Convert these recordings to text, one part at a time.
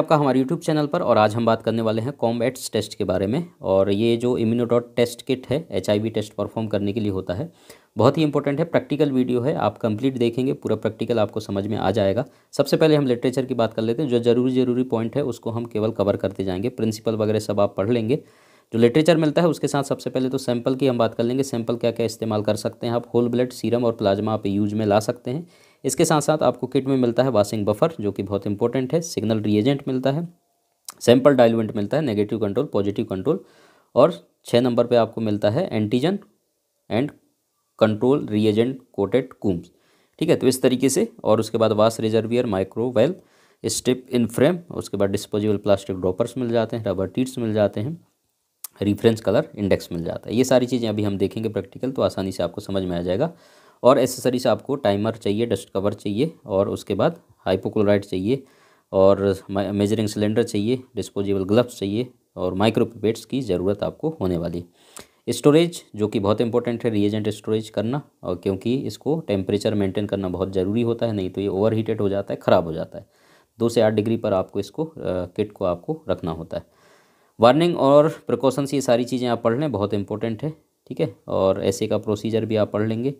आपका हमारे YouTube channel पर और आज हम बात करने वाले हैं कॉम्बैट्स टेस्ट के बारे में और ये जो इम्यूनोडॉट टेस्ट किट है एच टेस्ट परफॉर्म करने के लिए होता है बहुत ही इंपॉर्टेंट है प्रैक्टिकल वीडियो है आप कंप्लीट देखेंगे पूरा प्रैक्टिकल आपको समझ में आ जाएगा सबसे पहले हम लिटरेचर की बात कर लेते हैं जो जरूरी जरूरी पॉइंट है उसको हम केवल कवर करते जाएंगे प्रिंसिपल वगैरह सब आप पढ़ लेंगे जो लिटरेचर मिलता है उसके साथ सबसे पहले तो सैंपल की हम बात कर लेंगे सैंपल क्या क्या इस्तेमाल कर सकते हैं आप होल ब्लड सीरम और प्लाज्मा आप यूज में ला सकते हैं इसके साथ साथ आपको किट में मिलता है वाशिंग बफर जो कि बहुत इंपॉर्टेंट है सिग्नल रिएजेंट मिलता है सैम्पल डायलमेंट मिलता है नेगेटिव कंट्रोल पॉजिटिव कंट्रोल और छः नंबर पे आपको मिलता है antigen and control reagent coated combs ठीक है तो इस तरीके से और उसके बाद wash reservoir microwell strip in frame उसके बाद डिस्पोजेबल प्लास्टिक ड्रॉपर्स मिल जाते हैं रबर टीट्स मिल जाते हैं रिफ्रेंस कलर इंडेक्स मिल जाता है ये सारी चीज़ें अभी हम देखेंगे प्रैक्टिकल तो आसानी से आपको समझ में आ जाएगा और एसेसरीज आपको टाइमर चाहिए डस्ट कवर चाहिए और उसके बाद हाइपोक्लोराइड चाहिए और मेजरिंग सिलेंडर चाहिए डिस्पोजेबल ग्लव्स चाहिए और माइक्रोपिपेट्स की ज़रूरत आपको होने वाली स्टोरेज जो कि बहुत इंपॉर्टेंट है रिएजेंट स्टोरेज करना और क्योंकि इसको टेम्परेचर मेंटेन करना बहुत ज़रूरी होता है नहीं तो ये ओवर हीटेड हो जाता है ख़राब हो जाता है दो से आठ डिग्री पर आपको इसको आ, किट को आपको रखना होता है वार्निंग और प्रिकॉशंस ये सारी चीज़ें आप पढ़ लें बहुत इंपॉर्टेंट है ठीक है और ऐसे का प्रोसीजर भी आप पढ़ लेंगे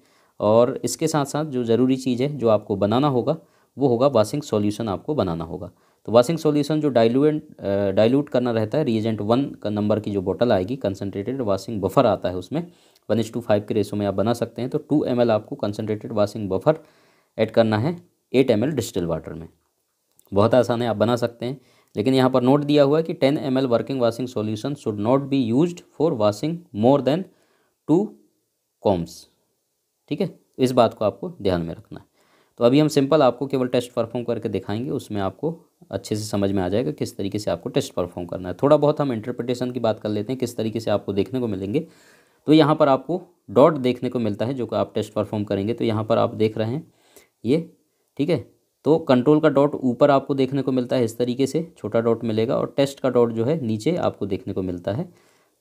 और इसके साथ साथ जो ज़रूरी चीज़ है जो आपको बनाना होगा वो होगा वाशिंग सॉल्यूशन आपको बनाना होगा तो वाशिंग सॉल्यूशन जो डाइल्यूट डाइल्यूट करना रहता है रिएजेंट वन का नंबर की जो बोतल आएगी कंसनट्रेटेड वाशिंग बफर आता है उसमें वन एच टू फाइव के रेसो में आप बना सकते हैं तो टू एम आपको कंसनट्रेटेड वाशिंग बफर ऐड करना है एट एम डिस्टिल वाटर में बहुत आसान है आप बना सकते हैं लेकिन यहाँ पर नोट दिया हुआ है कि ten M working washing solution should not be use for washing more than two combs ठीक है इस बात को आपको ध्यान में रखना है तो अभी हम सिंपल आपको केवल टेस्ट परफॉर्म करके दिखाएंगे उसमें आपको अच्छे से समझ में आ जाएगा किस तरीके से आपको टेस्ट परफॉर्म करना है थोड़ा बहुत हम इंटरप्रिटेशन की बात कर लेते हैं किस तरीके से आपको देखने को मिलेंगे तो यहाँ पर आपको डॉट देखने को मिलता है जो कि आप टेस्ट परफॉर्म करेंगे तो यहाँ पर आप देख रहे हैं ये ठीक है तो कंट्रोल का डॉट ऊपर आपको देखने को मिलता है इस तरीके से छोटा डॉट मिलेगा और टेस्ट का डॉट जो है नीचे आपको देखने को मिलता है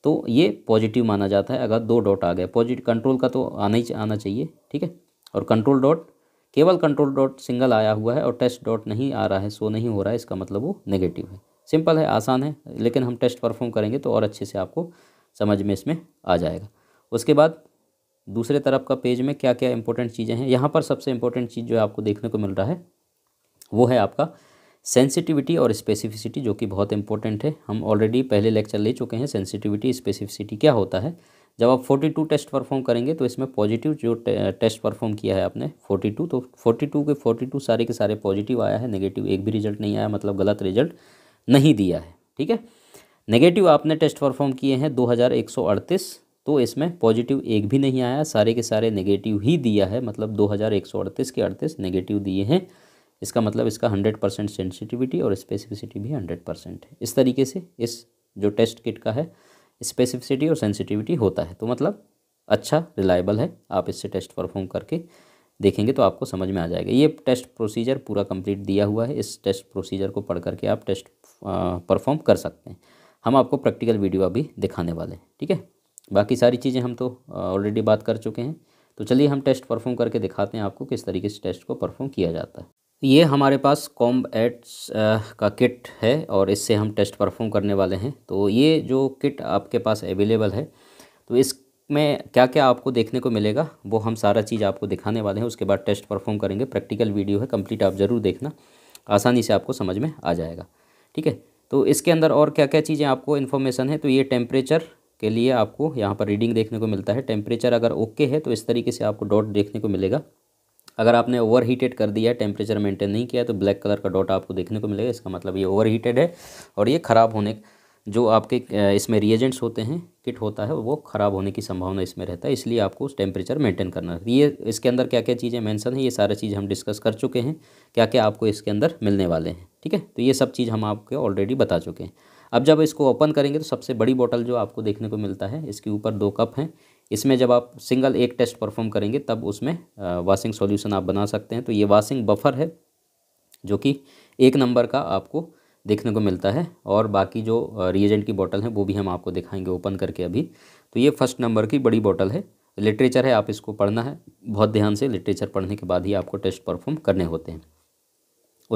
तो ये पॉजिटिव माना जाता है अगर दो डॉट आ गए पॉजिटिव कंट्रोल का तो आना ही आना चाहिए ठीक है और कंट्रोल डॉट केवल कंट्रोल डॉट सिंगल आया हुआ है और टेस्ट डॉट नहीं आ रहा है सो नहीं हो रहा है इसका मतलब वो नेगेटिव है सिंपल है आसान है लेकिन हम टेस्ट परफॉर्म करेंगे तो और अच्छे से आपको समझ में इसमें आ जाएगा उसके बाद दूसरे तरफ का पेज में क्या क्या इंपॉर्टेंट चीज़ें हैं यहाँ पर सबसे इंपॉर्टेंट चीज़ जो आपको देखने को मिल रहा है वो है आपका सेंसिटिविटी और स्पेसिफिसिटी जो कि बहुत इंपॉर्टेंट है हम ऑलरेडी पहले लेक्चर ले चुके हैं सेंसिटिविटी स्पेसिफिसिटी क्या होता है जब आप 42 टेस्ट परफॉर्म करेंगे तो इसमें पॉजिटिव जो टे, टेस्ट परफॉर्म किया है आपने 42 तो 42 के 42 सारे के सारे पॉजिटिव आया है नेगेटिव एक भी रिजल्ट नहीं आया मतलब गलत रिजल्ट नहीं दिया है ठीक है नेगेटिव आपने टेस्ट परफॉर्म किए हैं दो तो इसमें पॉजिटिव एक भी नहीं आया सारे के सारे नेगेटिव ही दिया है मतलब दो के अड़तीस नेगेटिव दिए हैं इसका मतलब इसका हंड्रेड परसेंट सेंसिटिविटी और स्पेसिफिसिटी भी हंड्रेड परसेंट है इस तरीके से इस जो टेस्ट किट का है स्पेसिफिसिटी और सेंसिटिविटी होता है तो मतलब अच्छा रिलायबल है आप इससे टेस्ट परफॉर्म करके देखेंगे तो आपको समझ में आ जाएगा ये टेस्ट प्रोसीजर पूरा कंप्लीट दिया हुआ है इस टेस्ट प्रोसीजर को पढ़ करके आप टेस्ट परफॉर्म कर सकते हैं हम आपको प्रैक्टिकल वीडियो अभी दिखाने वाले हैं ठीक है बाकी सारी चीज़ें हम तो ऑलरेडी बात कर चुके हैं तो चलिए हम टेस्ट परफॉर्म करके दिखाते हैं आपको किस तरीके से टेस्ट को परफॉर्म किया जाता है ये हमारे पास कॉम्ब एड्स का किट है और इससे हम टेस्ट परफॉर्म करने वाले हैं तो ये जो किट आपके पास अवेलेबल है तो इसमें क्या क्या आपको देखने को मिलेगा वो हम सारा चीज़ आपको दिखाने वाले हैं उसके बाद टेस्ट परफॉर्म करेंगे प्रैक्टिकल वीडियो है कंप्लीट आप ज़रूर देखना आसानी से आपको समझ में आ जाएगा ठीक है तो इसके अंदर और क्या क्या चीज़ें आपको इन्फॉर्मेशन है तो ये टेम्परेचर के लिए आपको यहाँ पर रीडिंग देखने को मिलता है टेम्परेचर अगर ओके है तो इस तरीके से आपको डॉट देखने को मिलेगा अगर आपने ओवर हीटेड कर दिया टेम्परेचर मेंटेन नहीं किया तो ब्लैक कलर का डॉट आपको देखने को मिलेगा इसका मतलब ये ओवर हीटेड है और ये ख़राब होने जो आपके इसमें रिएजेंट्स होते हैं किट होता है वो ख़राब होने की संभावना इसमें रहता है इसलिए आपको उस टेम्परेचर मेंटेन करना है ये इसके अंदर क्या क्या चीज़ें मैंसन है ये सारा चीज़ हम डिस्कस कर चुके हैं क्या क्या आपको इसके अंदर मिलने वाले हैं ठीक है तो ये सब चीज़ हम आपको ऑलरेडी बता चुके हैं अब जब इसको ओपन करेंगे तो सबसे बड़ी बॉटल जो आपको देखने को मिलता है इसके ऊपर दो कप हैं इसमें जब आप सिंगल एक टेस्ट परफॉर्म करेंगे तब उसमें वाशिंग सॉल्यूशन आप बना सकते हैं तो ये वाशिंग बफर है जो कि एक नंबर का आपको देखने को मिलता है और बाकी जो रिएजेंट की बॉटल है वो भी हम आपको दिखाएंगे ओपन करके अभी तो ये फर्स्ट नंबर की बड़ी बॉटल है लिटरेचर है आप इसको पढ़ना है बहुत ध्यान से लिटरेचर पढ़ने के बाद ही आपको टेस्ट परफॉर्म करने होते हैं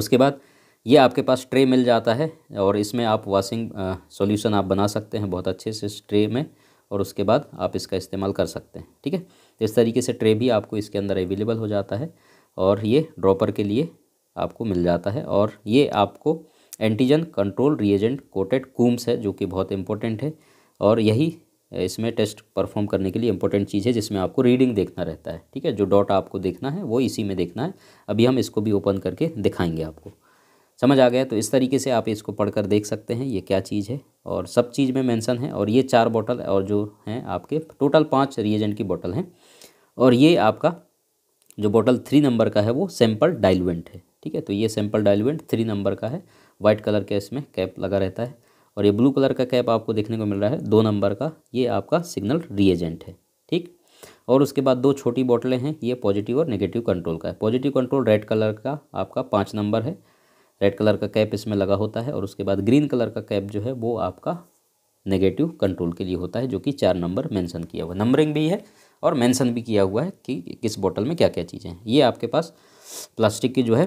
उसके बाद ये आपके पास ट्रे मिल जाता है और इसमें आप वॉशिंग सॉल्यूशन आप बना सकते हैं बहुत अच्छे से इस ट्रे में और उसके बाद आप इसका इस्तेमाल कर सकते हैं ठीक है तो इस तरीके से ट्रे भी आपको इसके अंदर अवेलेबल हो जाता है और ये ड्रॉपर के लिए आपको मिल जाता है और ये आपको antigen control reagent coated combs है जो कि बहुत इंपॉर्टेंट है और यही इसमें टेस्ट परफॉर्म करने के लिए इंपॉर्टेंट चीज़ है जिसमें आपको रीडिंग देखना रहता है ठीक है जो डॉट आपको देखना है वो इसी में देखना है अभी हम इसको भी ओपन करके दिखाएंगे आपको समझ आ गया तो इस तरीके से आप इसको पढ़कर देख सकते हैं ये क्या चीज़ है और सब चीज़ में मेंशन है और ये चार बोतल और जो हैं आपके टोटल पाँच रिएजेंट की बोतल हैं और ये आपका जो बोतल थ्री नंबर का है वो सैम्पल डाइलवेंट है ठीक है तो ये सैम्पल डाइलवेंट थ्री नंबर का है वाइट कलर के इसमें कैप लगा रहता है और ये ब्लू कलर का कैप आपको देखने को मिल रहा है दो नंबर का ये आपका सिग्नल रिएजेंट है ठीक और उसके बाद दो छोटी बोटलें हैं ये पॉजिटिव और नेगेटिव कंट्रोल का है पॉजिटिव कंट्रोल रेड कलर का आपका पाँच नंबर है रेड कलर का कैप इसमें लगा होता है और उसके बाद ग्रीन कलर का कैप जो है वो आपका नेगेटिव कंट्रोल के लिए होता है जो कि चार नंबर मेंशन किया हुआ नंबरिंग भी है और मेंशन भी किया हुआ है कि किस बोतल में क्या क्या चीज़ें हैं ये आपके पास प्लास्टिक की जो है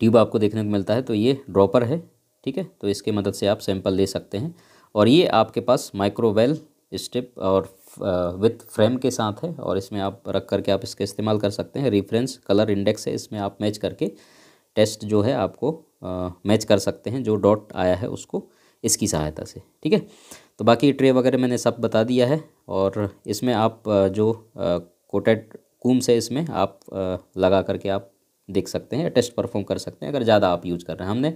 ट्यूब आपको देखने को मिलता है तो ये ड्रॉपर है ठीक है तो इसके मदद से आप सैंपल ले सकते हैं और ये आपके पास माइक्रोवेल स्टिप और विथ फ्रेम के साथ है और इसमें आप रख करके आप इसका इस्तेमाल कर सकते हैं रिफ्रेंस कलर इंडेक्स है इसमें आप मैच करके टेस्ट जो है आपको मैच कर सकते हैं जो डॉट आया है उसको इसकी सहायता से ठीक है तो बाकी ट्रे वगैरह मैंने सब बता दिया है और इसमें आप जो कोटेड कूम से इसमें आप लगा करके आप देख सकते हैं टेस्ट परफॉर्म कर सकते हैं अगर ज़्यादा आप यूज कर रहे हैं हमने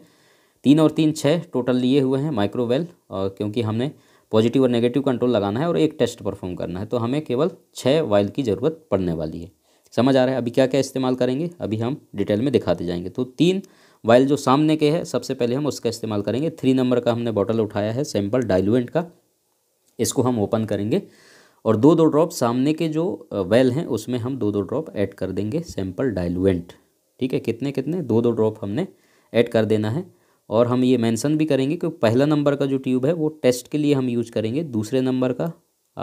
तीन और तीन छः टोटल लिए हुए हैं माइक्रोवेल और क्योंकि हमने पॉजिटिव और नेगेटिव कंट्रोल लगाना है और एक टेस्ट परफॉर्म करना है तो हमें केवल छः वाइल की ज़रूरत पड़ने वाली है समझ आ रहा है अभी क्या क्या इस्तेमाल करेंगे अभी हम डिटेल में दिखाते जाएंगे तो तीन वाइल जो सामने के हैं सबसे पहले हम उसका इस्तेमाल करेंगे थ्री नंबर का हमने बॉटल उठाया है सैम्पल डाइलुएंट का इसको हम ओपन करेंगे और दो दो ड्रॉप सामने के जो वेल हैं उसमें हम दो दो ड्रॉप ऐड कर देंगे सैम्पल डाइलुएंट ठीक है कितने कितने दो दो ड्रॉप हमने ऐड कर देना है और हम ये मेंशन भी करेंगे कि पहला नंबर का जो ट्यूब है वो टेस्ट के लिए हम यूज करेंगे दूसरे नंबर का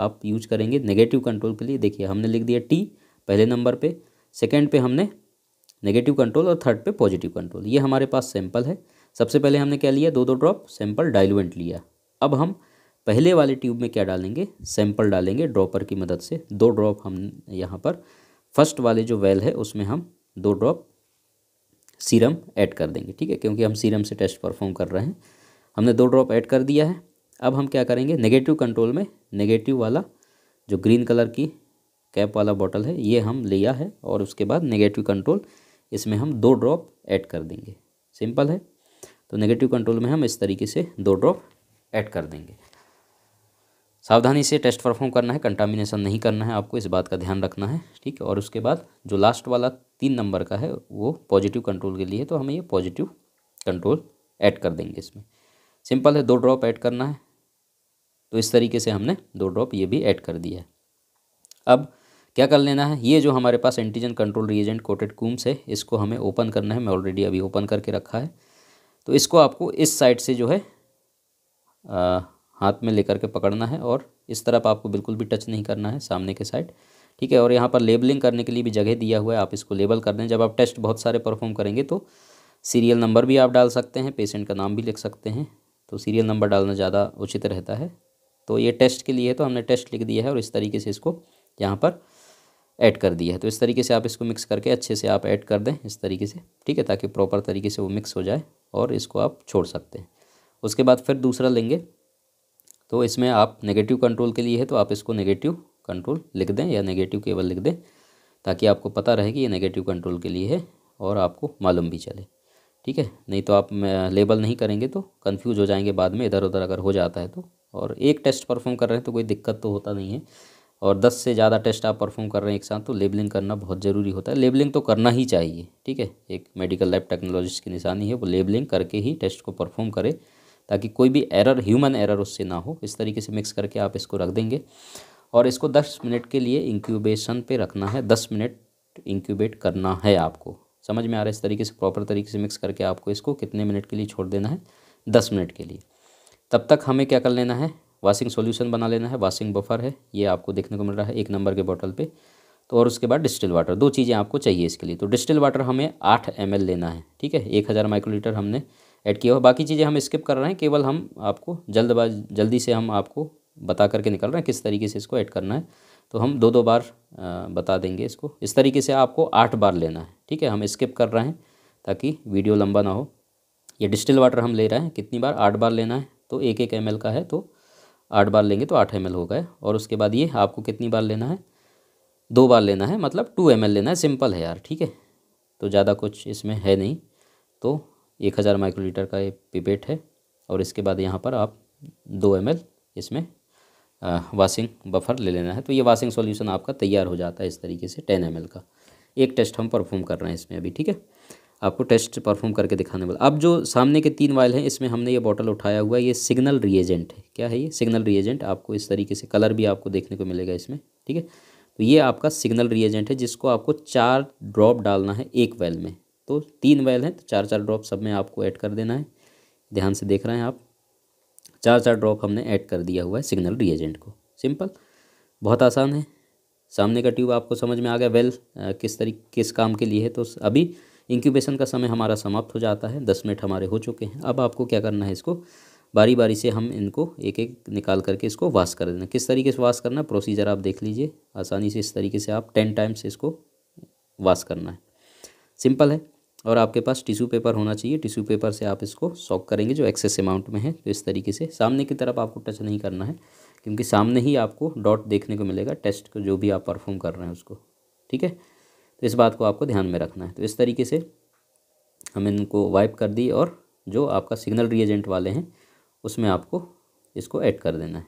आप यूज करेंगे नेगेटिव कंट्रोल के लिए देखिए हमने लिख दिया टी पहले नंबर पे सेकंड पे हमने नेगेटिव कंट्रोल और थर्ड पे पॉजिटिव कंट्रोल ये हमारे पास सैंपल है सबसे पहले हमने क्या लिया दो दो ड्रॉप सैंपल डाइलुवेंट लिया अब हम पहले वाले ट्यूब में क्या डालेंगे सैंपल डालेंगे ड्रॉपर की मदद से दो ड्रॉप हम यहाँ पर फर्स्ट वाले जो वेल है उसमें हम दो ड्रॉप सीरम ऐड कर देंगे ठीक है क्योंकि हम सीरम से टेस्ट परफॉर्म कर रहे हैं हमने दो ड्रॉप ऐड कर दिया है अब हम क्या करेंगे नेगेटिव कंट्रोल में नेगेटिव वाला जो ग्रीन कलर की कैप वाला बॉटल है ये हम लिया है और उसके बाद नेगेटिव कंट्रोल इसमें हम दो ड्रॉप ऐड कर देंगे सिंपल है तो नेगेटिव कंट्रोल में हम इस तरीके से दो ड्रॉप ऐड कर देंगे सावधानी से टेस्ट परफॉर्म करना है कंटामिनेशन नहीं करना है आपको इस बात का ध्यान रखना है ठीक है और उसके बाद जो लास्ट वाला तीन नंबर का है वो पॉजिटिव कंट्रोल के लिए तो हमें ये पॉजिटिव कंट्रोल ऐड कर देंगे इसमें सिंपल है दो ड्रॉप ऐड करना है तो इस तरीके से हमने दो ड्रॉप ये भी ऐड कर दिया है अब क्या कर लेना है ये जो हमारे पास antigen control reagent coated combs है इसको हमें ओपन करना है मैं ऑलरेडी अभी ओपन करके रखा है तो इसको आपको इस साइड से जो है आ, हाथ में लेकर के पकड़ना है और इस तरफ आपको बिल्कुल भी टच नहीं करना है सामने के साइड ठीक है और यहाँ पर लेबलिंग करने के लिए भी जगह दिया हुआ है आप इसको लेबल कर दें जब आप टेस्ट बहुत सारे परफॉर्म करेंगे तो सीरियल नंबर भी आप डाल सकते हैं पेशेंट का नाम भी लिख सकते हैं तो सीरियल नंबर डालना ज़्यादा उचित रहता है तो ये टेस्ट के लिए है तो हमने टेस्ट लिख दिया है और इस तरीके से इसको यहाँ पर ऐड कर दिया है तो इस तरीके से आप इसको मिक्स करके अच्छे से आप ऐड कर दें इस तरीके से ठीक है ताकि प्रॉपर तरीके से वो मिक्स हो जाए और इसको आप छोड़ सकते हैं उसके बाद फिर दूसरा लेंगे तो इसमें आप नेगेटिव कंट्रोल के लिए है तो आप इसको नेगेटिव कंट्रोल लिख दें या नेगेटिव केवल लिख दें ताकि आपको पता रहे कि ये नेगेटिव कंट्रोल के लिए है और आपको मालूम भी चले ठीक है नहीं तो आप लेबल नहीं करेंगे तो कन्फ्यूज़ हो जाएंगे बाद में इधर उधर अगर हो जाता है तो और एक टेस्ट परफॉर्म कर रहे हैं तो कोई दिक्कत तो होता नहीं है और दस से ज़्यादा टेस्ट आप परफॉर्म कर रहे हैं एक साथ तो लेबलिंग करना बहुत ज़रूरी होता है लेबलिंग तो करना ही चाहिए ठीक है एक मेडिकल लैब टेक्नोलॉजिस्ट की निशानी है वो लेबलिंग करके ही टेस्ट को परफॉर्म करे ताकि कोई भी एरर ह्यूमन एरर उससे ना हो इस तरीके से मिक्स करके आप इसको रख देंगे और इसको दस मिनट के लिए इंक्यूबेशन पर रखना है दस मिनट इंक्यूबेट करना है आपको समझ में आ रहा है इस तरीके से प्रॉपर तरीके से मिक्स करके आपको इसको कितने मिनट के लिए छोड़ देना है दस मिनट के लिए तब तक हमें क्या कर लेना है वाशिंग सॉल्यूशन बना लेना है वाशिंग बफर है ये आपको देखने को मिल रहा है एक नंबर के बॉटल पे तो और उसके बाद डिस्टिल वाटर दो चीज़ें आपको चाहिए इसके लिए तो डिस्टिल वाटर हमें आठ एम लेना है ठीक है एक हज़ार माइक्रोलीटर हमने ऐड किया हुआ बाकी चीज़ें हम स्किप कर रहे हैं केवल हम आपको जल्दबाज जल्दी से हम आपको बता करके निकल रहे हैं किस तरीके से इसको ऐड करना है तो हम दो दो बार बता देंगे इसको इस तरीके से आपको आठ बार लेना है ठीक है हम स्किप कर रहे हैं ताकि वीडियो लंबा ना हो ये डिस्टिल वाटर हम ले रहे हैं कितनी बार आठ बार लेना है तो एक एक एम का है तो आठ बार लेंगे तो आठ एम हो गए और उसके बाद ये आपको कितनी बार लेना है दो बार लेना है मतलब टू एम लेना है सिंपल है यार ठीक है तो ज़्यादा कुछ इसमें है नहीं तो एक हज़ार माइक्रोलीटर का ये पिपेट है और इसके बाद यहाँ पर आप दो एम इसमें वाशिंग बफर ले लेना है तो ये वाशिंग सॉल्यूशन आपका तैयार हो जाता है इस तरीके से टेन एम का एक टेस्ट हम परफॉर्म कर रहे हैं इसमें अभी ठीक है आपको टेस्ट परफॉर्म करके दिखाने वाला अब जो सामने के तीन वायल हैं इसमें हमने ये बॉटल उठाया हुआ है ये सिग्नल रिएजेंट है क्या है ये सिग्नल रिएजेंट आपको इस तरीके से कलर भी आपको देखने को मिलेगा इसमें ठीक है तो ये आपका सिग्नल रिएजेंट है जिसको आपको चार ड्रॉप डालना है एक वेल में तो तीन वैल हैं तो चार चार ड्रॉप सब में आपको ऐड कर देना है ध्यान से देख रहे हैं आप चार चार ड्रॉप हमने ऐड कर दिया हुआ है सिग्नल रिएजेंट को सिंपल बहुत आसान है सामने का ट्यूब आपको समझ में आ गया वेल किस तरीके किस काम के लिए है तो अभी इंक्यूबेशन का समय हमारा समाप्त हो जाता है दस मिनट हमारे हो चुके हैं अब आपको क्या करना है इसको बारी बारी से हम इनको एक एक निकाल करके इसको वाश कर देना किस तरीके से वाश करना प्रोसीजर आप देख लीजिए आसानी से इस तरीके से आप टेन टाइम्स इसको वाश करना है सिंपल है और आपके पास टिश्यू पेपर होना चाहिए टिश्यू पेपर से आप इसको सॉक करेंगे जो एक्सेस अमाउंट में है तो इस तरीके से सामने की तरफ आपको टच नहीं करना है क्योंकि सामने ही आपको डॉट देखने को मिलेगा टेस्ट को जो भी आप परफॉर्म कर रहे हैं उसको ठीक है तो इस बात को आपको ध्यान में रखना है तो इस तरीके से हम इनको वाइप कर दी और जो आपका सिग्नल रिएजेंट वाले हैं उसमें आपको इसको ऐड कर देना है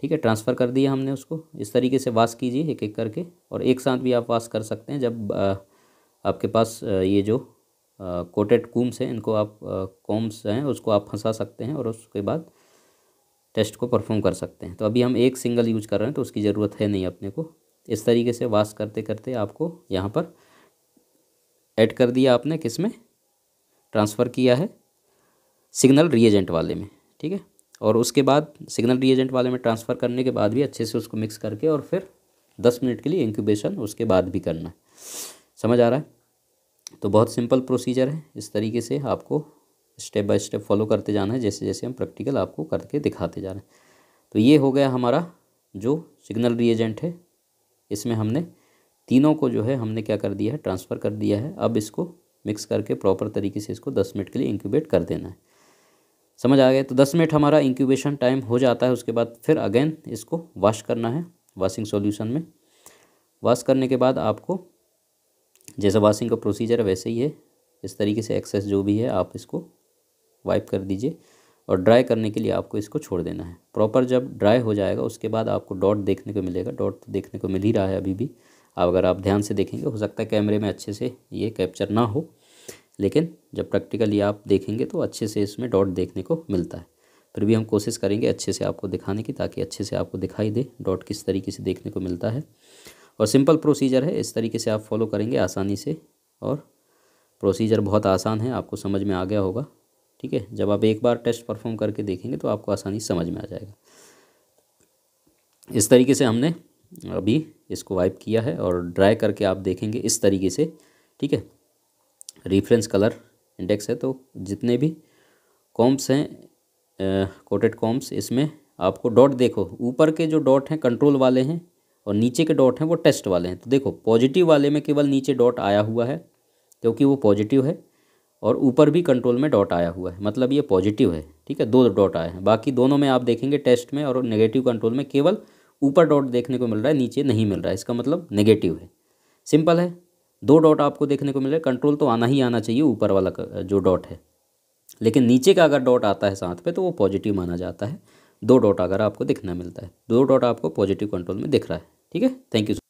ठीक है ट्रांसफ़र कर दिया हमने उसको इस तरीके से वास कीजिए एक एक करके और एक साथ भी आप वास कर सकते हैं जब आपके पास ये जो कोटेड कूम्स हैं इनको आप कॉम्स हैं उसको आप फंसा सकते हैं और उसके बाद टेस्ट को परफॉर्म कर सकते हैं तो अभी हम एक सिंगल यूज कर रहे हैं तो उसकी ज़रूरत है नहीं अपने को इस तरीके से वाश करते करते आपको यहाँ पर ऐड कर दिया आपने किस में ट्रांसफ़र किया है सिग्नल रिएजेंट वाले में ठीक है और उसके बाद सिग्नल रिएजेंट वाले में ट्रांसफ़र करने के बाद भी अच्छे से उसको मिक्स करके और फिर दस मिनट के लिए इंक्यूबेशन उसके बाद भी करना है समझ आ रहा है तो बहुत सिंपल प्रोसीजर है इस तरीके से आपको स्टेप बाय स्टेप फॉलो करते जाना है जैसे जैसे हम प्रैक्टिकल आपको करके दिखाते जा रहे हैं तो ये हो गया हमारा जो सिग्नल रिएजेंट है इसमें हमने तीनों को जो है हमने क्या कर दिया है ट्रांसफ़र कर दिया है अब इसको मिक्स करके प्रॉपर तरीके से इसको दस मिनट के लिए इंक्यूबेट कर देना है समझ आ गया तो दस मिनट हमारा इंक्यूबेशन टाइम हो जाता है उसके बाद फिर अगेन इसको वॉश करना है वॉशिंग सॉल्यूशन में वॉश करने के बाद आपको जैसा वॉशिंग का प्रोसीजर है वैसे ही है इस तरीके से एक्सेस जो भी है आप इसको वाइप कर दीजिए और ड्राई करने के लिए आपको इसको छोड़ देना है प्रॉपर जब ड्राई हो जाएगा उसके बाद आपको डॉट देखने को मिलेगा डॉट तो देखने को मिल ही रहा है अभी भी अब अगर आप ध्यान से देखेंगे हो सकता है कैमरे में अच्छे से ये कैप्चर ना हो लेकिन जब प्रैक्टिकली आप देखेंगे तो अच्छे से इसमें डॉट देखने को मिलता है फिर भी हम कोशिश करेंगे अच्छे से आपको दिखाने की ताकि अच्छे से आपको दिखाई दे डॉट किस तरीके से देखने को मिलता है और सिंपल प्रोसीजर है इस तरीके से आप फॉलो करेंगे आसानी से और प्रोसीजर बहुत आसान है आपको समझ में आ गया होगा ठीक है जब आप एक बार टेस्ट परफॉर्म करके देखेंगे तो आपको आसानी समझ में आ जाएगा इस तरीके से हमने अभी इसको वाइप किया है और ड्राई करके आप देखेंगे इस तरीके से ठीक है रिफ्रेंस कलर इंडेक्स है तो जितने भी कॉम्स हैं कोटेड कॉम्स इसमें आपको डॉट देखो ऊपर के जो डॉट हैं कंट्रोल वाले हैं और नीचे के डॉट हैं वो टेस्ट वाले हैं तो देखो पॉजिटिव वाले में केवल नीचे डॉट आया हुआ है क्योंकि वो पॉजिटिव है और ऊपर भी कंट्रोल में डॉट आया हुआ है मतलब ये पॉजिटिव है ठीक है दो डॉट आए हैं बाकी दोनों में आप देखेंगे टेस्ट में और नेगेटिव कंट्रोल में केवल ऊपर डॉट देखने को मिल रहा है नीचे नहीं मिल रहा है इसका मतलब नेगेटिव है सिंपल है दो डॉट आपको देखने को मिल रहा है कंट्रोल तो आना ही आना चाहिए ऊपर वाला जो डॉट है लेकिन नीचे का अगर डॉट आता है साथ पे तो वो पॉजिटिव माना जाता है दो डॉट अगर आपको दिखना मिलता है दो डॉट आपको पॉजिटिव कंट्रोल में दिख रहा है ठीक है थैंक यू